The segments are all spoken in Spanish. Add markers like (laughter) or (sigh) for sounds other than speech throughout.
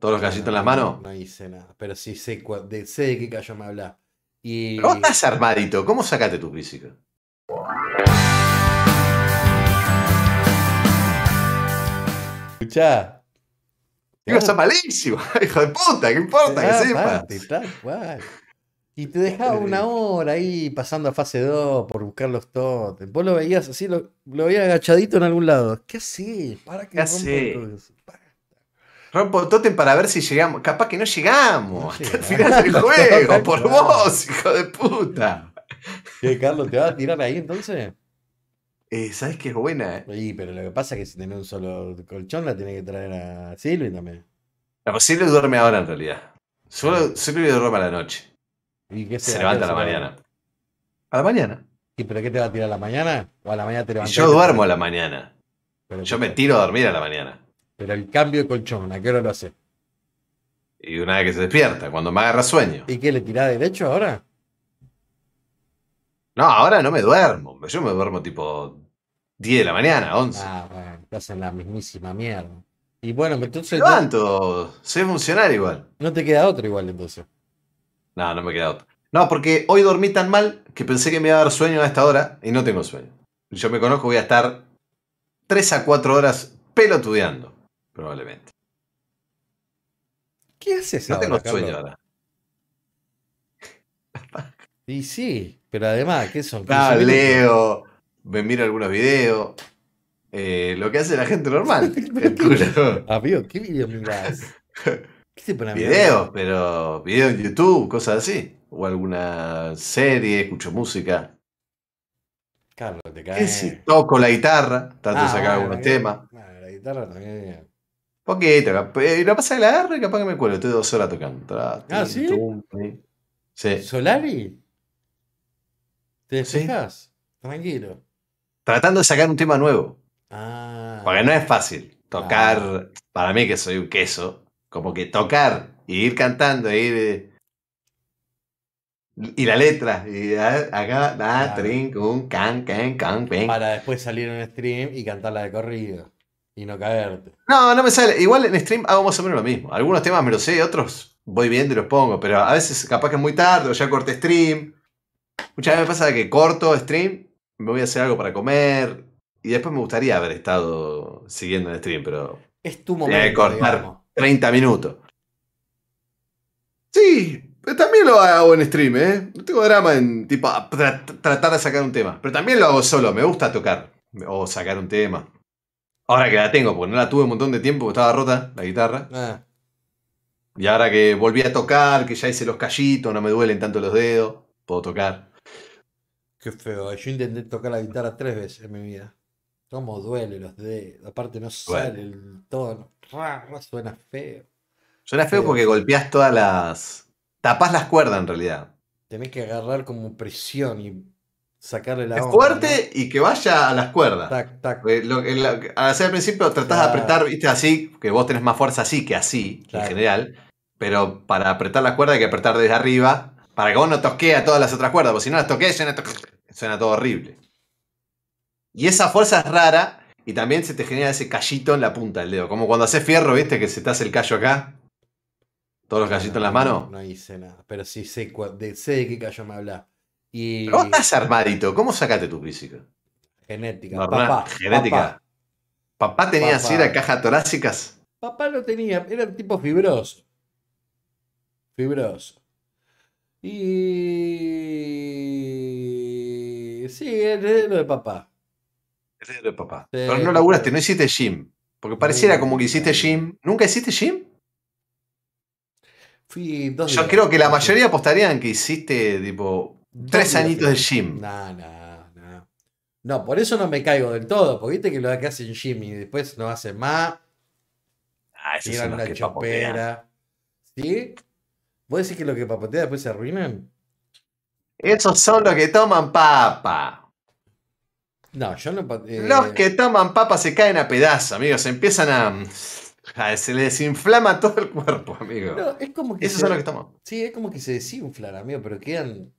¿Todos los gallitos en las manos? No hice nada, pero sí sé, de, sé de qué callo me habla. Y... ¿Cómo estás armadito? ¿Cómo sacaste tu física? Escuchá. Ibas a malísimo, (laughs) hijo de puta, ¿qué importa que sepas? Y te dejaba una hora ahí pasando a fase 2 por buscar los totes. Vos lo veías así, lo, veías agachadito en algún lado. ¿Qué haces? ¿Para ¿Qué haces? Rompo Totem para ver si llegamos. Capaz que no llegamos hasta el final del (laughs) juego. por vos, hijo de puta. ¿Qué, Carlos? ¿Te vas a tirar ahí entonces? Eh, ¿Sabes que es buena? Eh? Sí, pero lo que pasa es que si tenés un solo colchón, la tiene que traer a Silvi también. No, pues Silvi duerme ahora en realidad. Solo ah. Silvi duerme a la noche. ¿Y qué se, levanta a la mañana. ¿A la mañana? ¿Y pero qué te va a tirar a la mañana? ¿O a la mañana te Yo duermo a la mañana. yo me tiro a dormir a la mañana. Pero el cambio de colchón, ¿a qué hora lo hace? Y una vez que se despierta, cuando me agarra sueño. ¿Y qué le tirá derecho ahora? No, ahora no me duermo. Yo me duermo tipo 10 de la mañana, 11. Ah, bueno, te en la mismísima mierda. Y bueno, entonces. Levanto, sé funcionar igual. No te queda otro igual entonces. No, no me queda otro. No, porque hoy dormí tan mal que pensé que me iba a dar sueño a esta hora y no tengo sueño. Yo me conozco, voy a estar 3 a 4 horas pelotudeando probablemente. ¿Qué haces no ahora, tengo sueño ahora. y sí, pero además, ¿qué son? Ah, leo, me miro algunos videos. Eh, lo que hace la gente normal. (laughs) Ah, ¿qué videos me ¿Qué Videos, pero videos en YouTube, cosas así. O alguna serie, escucho música. Carlos, te caes. toco la guitarra, trato de ah, sacar algunos temas. Ah, la guitarra también. Poquito, eh, y la pasa de la R, capaz que me cuelo. Estoy dos horas tocando. ah, ¿sí? sí. ¿Solari? ¿Te despejas? Tranquilo. Tratando de sacar un tema nuevo. Ah. Porque no es fácil. Tocar, ah. para mí que soy un queso, como que tocar y ir cantando, e ir. Eh, y la letra, y acá, da, trin, un can, can, can, ping Para después salir en stream y cantarla de corrido y no caerte. No, no me sale. Igual en stream hago más o menos lo mismo. Algunos temas me los sé, otros voy viendo y los pongo, pero a veces capaz que es muy tarde o ya corté stream. Muchas veces me pasa que corto stream, me voy a hacer algo para comer y después me gustaría haber estado siguiendo en stream, pero... Es tu momento. de 30 minutos. Sí, pero eh, también lo hago en stream, ¿eh? No tengo drama en tipo tratar de sacar un tema, pero también lo hago solo, me gusta tocar o sacar un tema. Ahora que la tengo, porque no la tuve un montón de tiempo, estaba rota la guitarra. Ah. Y ahora que volví a tocar, que ya hice los callitos, no me duelen tanto los dedos, puedo tocar. Qué feo, yo intenté tocar la guitarra tres veces en mi vida. Cómo duele los dedos, aparte no sale el tono, suena feo. Suena feo, porque golpeas todas las... Tapás las cuerdas en realidad. Tenés que agarrar como presión y sacarle la es fuerte y que vaya a las cuerdas. al hacer eh, al principio tratás de apretar, viste, así, que vos tenés más fuerza así que así, en general. Pero para apretar la cuerda hay que apretar desde arriba, para que vos no a todas las otras cuerdas, porque si no las toques suena, todo horrible. Y esa fuerza es rara y también se te genera ese callito en la punta del dedo, como cuando haces fierro, viste, que se te hace el callo acá. Todos los callitos en las manos. No, hice nada, pero sí sé, de, sé qué callo me habla. Y... ¿Cómo estás armadito? ¿Cómo sacaste tu física? Genética. papá, genética. Papá, tenía papá. así caja torácicas. Papá no tenía, era tipo fibroso. Fibroso. Y. Sí, el de papá. El heredero de papá. Pero no laburaste, no hiciste gym. Porque pareciera como que hiciste gym. ¿Nunca hiciste gym? Yo creo que la mayoría apostarían que hiciste, tipo, Tres añitos de Jim. No, no, no. No, por eso no me caigo del todo, porque viste que lo que hacen Jim y después no hacen más. Ah, una chopera. ¿Sí? ¿Vos decís que lo que papotea después se arruinan? Esos son los que toman papa. No, yo no. Eh, los que toman papa se caen a pedazos, amigos. Se Empiezan a, se les inflama todo el cuerpo, amigo. No, es como que Esos son los que toman. Sí, es como que se desinflan, amigo, pero quedan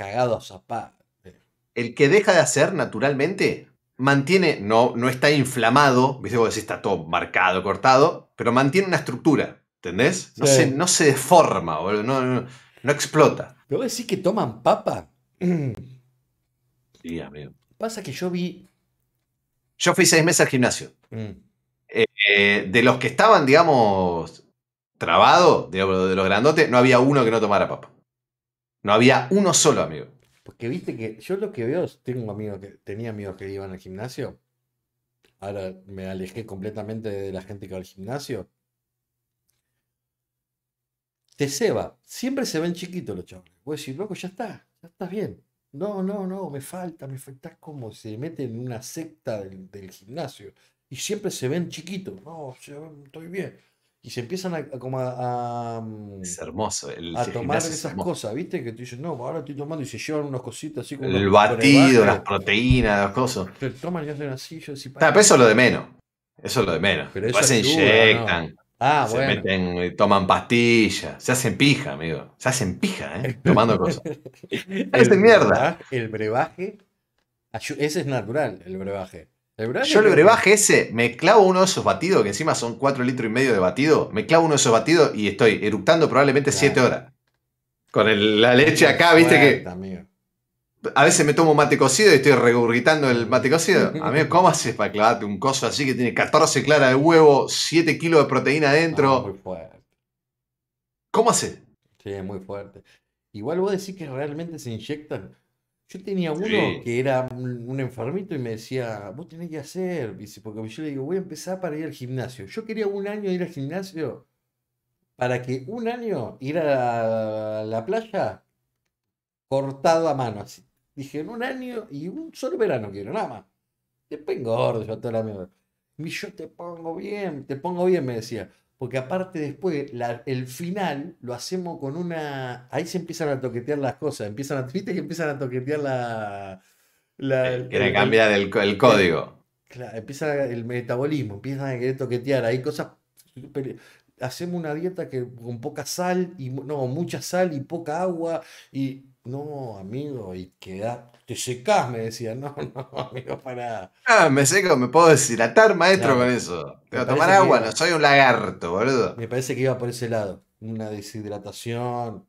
cagado a zapá. El que deja de hacer naturalmente mantiene, no, no está inflamado, viste, está todo marcado, cortado, pero mantiene una estructura, ¿entendés? No, se, no se deforma, no, no, explota. ¿Pero vos que toman papa? Sí, amigo. Pasa que yo vi... Yo fui seis meses al gimnasio. Mm. Eh, eh, de los que estaban, digamos, trabados, de, de los grandotes, no había uno que no tomara papa. No había uno solo amigo. Porque viste que yo lo que veo, tengo amigo que, tenía amigos que iban al gimnasio. Ahora me alejé completamente de la gente que va al gimnasio. Te ceba. Siempre se ven chiquitos los chavales. Voy a decir, loco, ya está, ya estás bien. No, no, no, me falta, me falta como se mete en una secta del, gimnasio. Y siempre se ven chiquitos. No, estoy bien y se empiezan a, como a, mm, es hermoso a tomar esas cosas, ¿viste? Que tú dices, no, ahora estoy tomando y se llevan unas cositas así como. El batido, las proteínas, las cosas. Pero toman y hacen así. Yo decía, pero eso es lo de menos. Eso es lo de menos. Pero se inyectan. Ah, se bueno. meten, eh, toman pastillas, se hacen pija, amigo. Se hacen pija, ¿eh? Tomando (laughs) cosas. el, mierda. El brebaje, ese es natural, el brebaje. Yo el brebaje ese, me clavo uno de esos batidos, que encima son 4 litros y medio de batido, me clavo uno de esos batidos y estoy eructando probablemente 7 horas. Con la leche acá, viste que... A veces me tomo mate cocido y estoy regurgitando el mate cocido. (laughs) Amigo, ¿cómo haces para clavarte un coso así que tiene 14 claras de huevo, 7 kilos de proteína adentro? muy fuerte. ¿Cómo haces? Sí, es muy fuerte. Igual vos decís que realmente se inyectan yo tenía uno que era un enfermito y me decía, vos tenés que hacer, porque yo le digo, voy a empezar para ir al gimnasio. Yo quería un año ir al gimnasio para que un año ir a la, playa cortado a mano, así. Dije, en un año y un solo verano quiero, nada más. Después engordo yo toda la mierda. Y yo te pongo bien, te pongo bien, me decía porque aparte después el final lo hacemos con una... Ahí se empiezan a toquetear las cosas, empiezan a... ¿Viste que empiezan a toquetear la... la cambiar el, código. Claro, empieza el metabolismo, empiezan a querer toquetear, hay cosas... hacemos una dieta que con poca sal y no, mucha sal y poca agua y no, amigo, y queda, te secás, me decía, no, (laughs) no, amigo, para. Ah, me seco, me puedo deshidratar, maestro, con eso. Tengo a tomar agua, no soy un lagarto, boludo. Me parece que iba por ese lado, una deshidratación.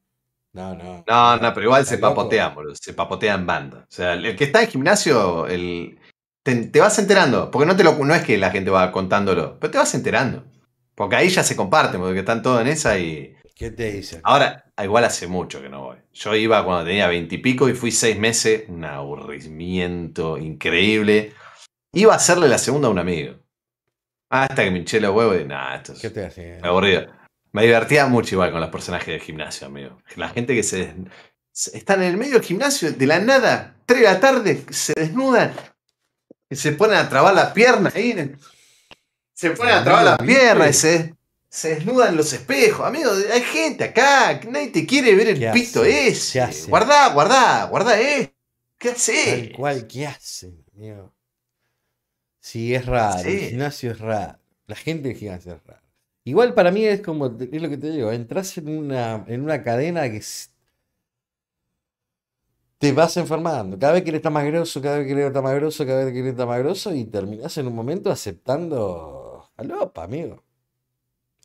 No, no. No, no, pero igual se papoteamos papotean, boludo, se papotean banda. O sea, el que está en gimnasio, el, te, vas enterando, porque no, te lo, no es que la gente va contándolo, pero te vas enterando. Porque ahí ya se comparten, porque están todos en esa y. ¿Qué te dice? Ahora, Ah, igual hace mucho que no voy. Yo iba cuando tenía veintipico y, fui seis meses, un aburrimiento increíble. Iba a hacerle la segunda a un amigo. Ah, hasta que me hinché los huevos y nada, esto es ¿Qué aburrido. Me divertía mucho igual con los personajes del gimnasio, amigo. La gente que se, están en el medio del gimnasio, de la nada, tres de la tarde, se desnudan, y se ponen a trabar las piernas Se ponen a trabar las piernas, se, se desnudan los espejos. Amigo, hay gente acá, nadie te quiere ver el pito ese. Guardá, guardá, guardá eh. ¿Qué hace? Tal cual, ¿qué hace, amigo? Sí, es raro. El gimnasio es raro. La gente del gimnasio es raro. Igual para mí es como, es lo que te digo, entras en una, en una cadena que te vas enfermando. Cada vez que está más grosso, cada vez que está más grosso, cada vez que está más grosso y terminas en un momento aceptando al opa, amigo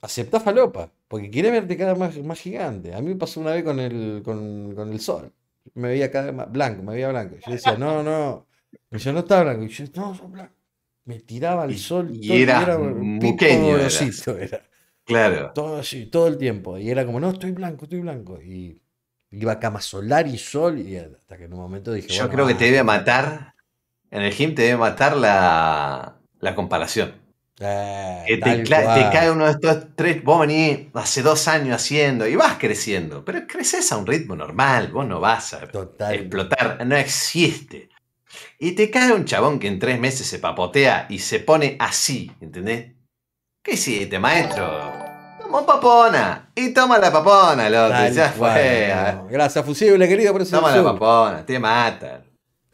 acepta falopa, porque quiere verte cada vez más, gigante. A mí me pasó una vez con el, con, el sol. Me veía cada vez más blanco, me veía blanco. Yo decía, no, no. yo no estaba blanco. yo, no, blanco. Me tiraba el sol y, era, un pequeño. (laughs) Claro. Todo el tiempo. Y era como, no, estoy blanco, estoy blanco. Y iba cama solar y sol. Y hasta que en un momento dije. Yo creo que ah". te debe matar. En el gym te debe matar la, la comparación. Eh, que te, cae uno de estos tres, vos hace dos años haciendo y vas creciendo, pero creces a un ritmo normal, vos no vas a explotar, no existe. Y te cae un chabón que en tres meses se papotea y se pone así, ¿entendés? ¿Qué hiciste, maestro? toma papona y toma la papona, loco. Ya fue. Gracias, fusible, querido, por eso Toma la papona, te mata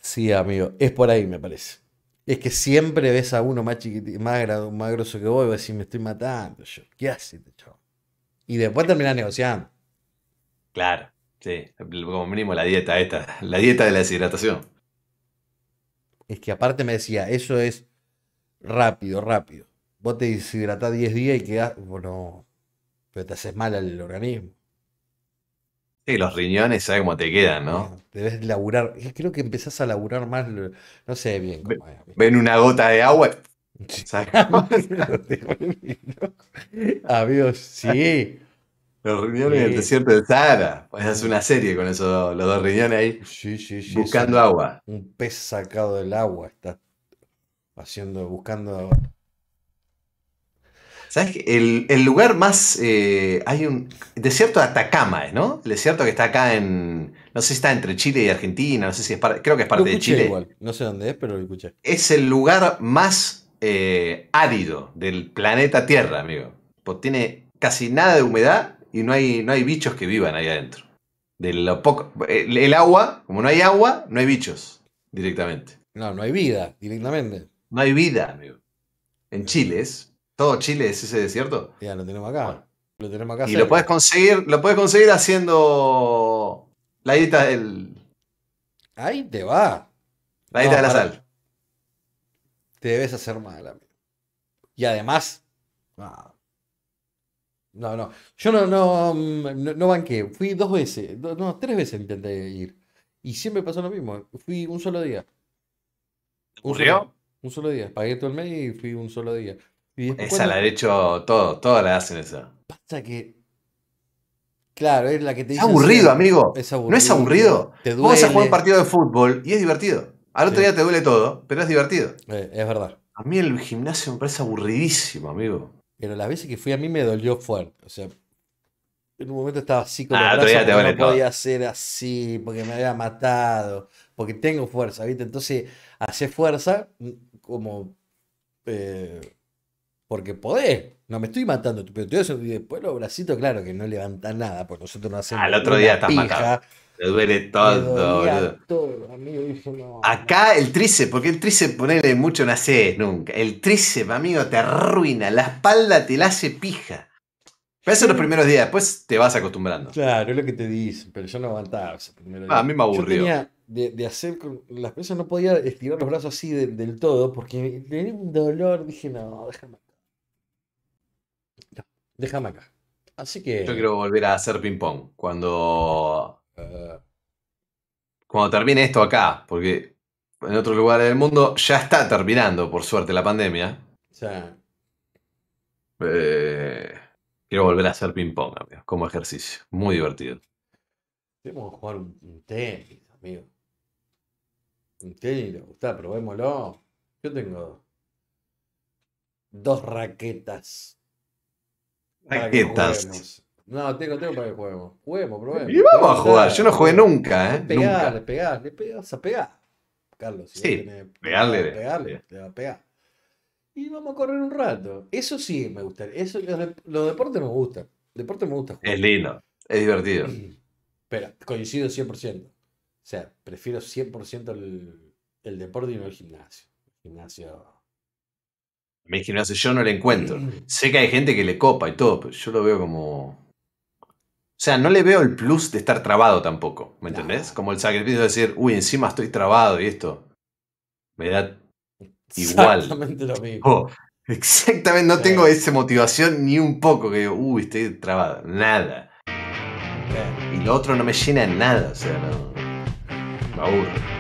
Sí, amigo, es por ahí, me parece. Es que siempre ves a uno más chiquitito, más, más grosso que vos y vas a decir, me estoy matando. Yo, ¿Qué haces, este chavo? Y después terminás negociando. Claro, sí. Como mínimo la dieta esta, la dieta de la deshidratación. Es que aparte me decía, eso es rápido, rápido. Vos te deshidratás 10 días y quedás, bueno, pero te haces mal al organismo. Sí, los riñones, ¿sabes cómo te quedan, no? Debes laburar. Creo que empezás a laburar más, no sé bien. Ven una gota de agua. ¿sabes (laughs) cómo? Amigos, sí. (laughs) Los riñones del desierto de Sahara. Pues hacer una serie con esos los dos riñones ahí. Sí, sí, sí. Buscando agua. Un pez sacado del agua está haciendo, buscando agua. ¿Sabes? El, el lugar más. Eh, hay un. Desierto de Atacama, ¿eh? ¿no? El desierto que está acá en. No sé si está entre Chile y Argentina, no sé si es parte. Creo que es parte de Chile. No sé dónde es, pero lo escuché. Es el lugar más eh, árido del planeta Tierra, amigo. Pues tiene casi nada de humedad y no hay, no hay bichos que vivan ahí adentro. De lo poco, el agua, como no hay agua, no hay bichos directamente. No, no hay vida directamente. No hay vida, amigo. En mm. Chile es ¿Todo Chile es ese desierto? Ya, lo tenemos acá. Lo tenemos acá. Y lo puedes conseguir, lo puedes conseguir haciendo la dieta del. Ahí te va. La dieta de la sal. Te debes hacer mal, Y además. No, no. Yo no, mm, no, no, banqué. Fui dos veces. no, tres veces intenté ir. Y siempre pasó lo mismo. Fui un solo día. ¿Un, solo, un solo día. Pagué todo el mes y fui un solo día esa la de hecho todo, todas la hacen esa. Pasa que. Claro, es la que te Es aburrido, amigo. Es aburrido, ¿No es aburrido? Te duele. vas a jugar un partido de fútbol y es divertido. Al otro día te duele todo, pero es divertido. Eh, es verdad. A mí el gimnasio me parece aburridísimo, amigo. Pero las veces que fui a mí me dolió fuerte. O sea, en un momento estaba así Como ah, no podía hacer así, porque me había matado, porque tengo fuerza, ¿viste? Entonces, hace fuerza mm, como eh, porque podés. No me estoy matando. Pero y después los bracitos, claro, que no levantan nada, porque nosotros no hacemos. Al otro día estás matado. Te duele todo, Acá el tríceps, porque el tríceps ponele mucho no nunca. El tríceps, amigo, te arruina. La espalda te la hace pija. Pero eso los primeros días, después te vas acostumbrando. Claro, es lo que te dicen, pero yo no aguantaba esos primeros ah, A mí me aburrió. De, de, hacer las pesas no podía estirar los brazos así del todo porque tenía un dolor. Dije, no, déjame de acá Así que. Yo quiero volver a hacer ping-pong cuando. cuando termine esto acá, porque en otros lugares del mundo ya está terminando, por suerte, la pandemia. O eh, quiero volver a hacer ping-pong, como ejercicio. Muy divertido. a jugar un tenis, amigo. Un tenis, le gusta, probémoslo. Yo tengo dos raquetas ¿Qué No, tengo, tengo para que juguemos. Juguemos, probemos. Y vamos a jugar, yo no jugué nunca, ¿eh? pegar, nunca. pegarle, le o sea, pegar. Carlos, si sí, pegarle, pegarle, pegarle, te va a pegar. Y vamos a correr un rato. Eso sí me gusta. Eso, los, deportes me gustan. Deporte me gusta jugar. Es lindo, es divertido. (clears throat) Pero coincido 100%. O sea, prefiero 100% el, el deporte y no el gimnasio. gimnasio me yo no le encuentro. Mm. Sé que hay gente que le copa y todo, pero yo lo veo como... O sea, no le veo el plus de estar trabado tampoco, ¿me entendés? Como el sacrificio de decir, uy, encima estoy trabado y esto. Me da igual. Exactamente lo mismo. exactamente, no tengo esa motivación ni un poco que digo, uy, estoy trabado. Nada. Y lo otro no me llena en nada, o sea, no. Me